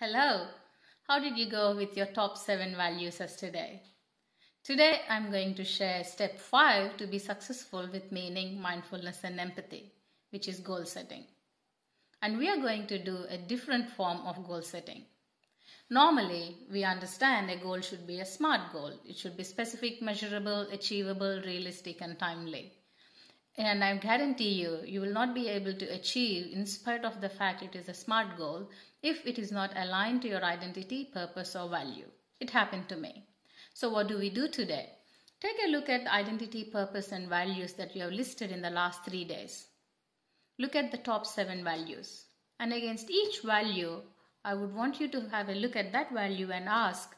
Hello! How did you go with your top 7 values as today? Today I'm going to share step 5 to be successful with meaning, mindfulness and empathy, which is goal setting. And we are going to do a different form of goal setting. Normally, we understand a goal should be a SMART goal. It should be specific, measurable, achievable, realistic and timely and I guarantee you, you will not be able to achieve in spite of the fact it is a smart goal if it is not aligned to your identity, purpose, or value. It happened to me. So, what do we do today? Take a look at identity, purpose, and values that you have listed in the last three days. Look at the top seven values. And against each value, I would want you to have a look at that value and ask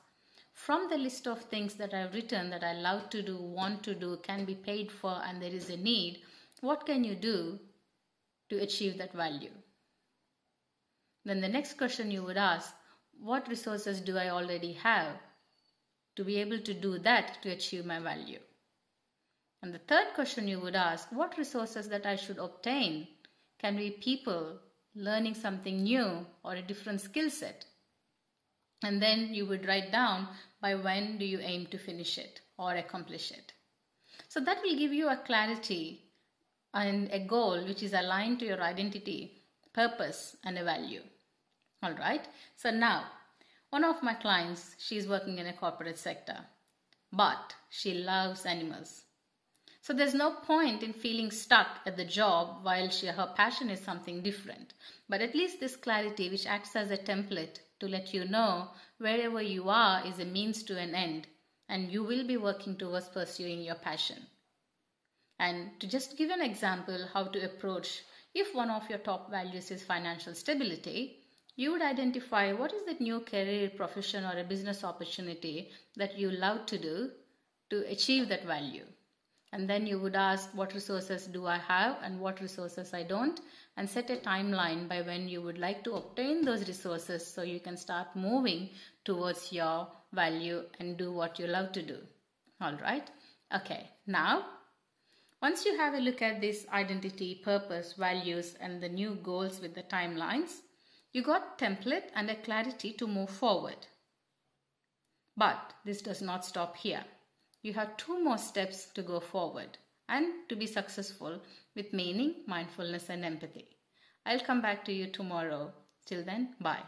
from the list of things that I've written that I love to do, want to do, can be paid for, and there is a need, what can you do to achieve that value? Then the next question you would ask what resources do I already have to be able to do that to achieve my value? And the third question you would ask what resources that I should obtain can be people learning something new or a different skill set and then you would write down by when do you aim to finish it or accomplish it so that will give you a clarity and a goal which is aligned to your identity purpose and a value all right so now one of my clients she is working in a corporate sector but she loves animals so there's no point in feeling stuck at the job while she, her passion is something different. But at least this clarity, which acts as a template, to let you know wherever you are is a means to an end and you will be working towards pursuing your passion. And to just give an example how to approach if one of your top values is financial stability, you would identify what is the new career, profession, or a business opportunity that you love to do to achieve that value and then you would ask what resources do I have and what resources I don't and set a timeline by when you would like to obtain those resources so you can start moving towards your value and do what you love to do. All right. Okay. Now, once you have a look at this identity, purpose, values and the new goals with the timelines, you got template and a clarity to move forward. But this does not stop here you have two more steps to go forward and to be successful with meaning, mindfulness, and empathy. I'll come back to you tomorrow. Till then, bye.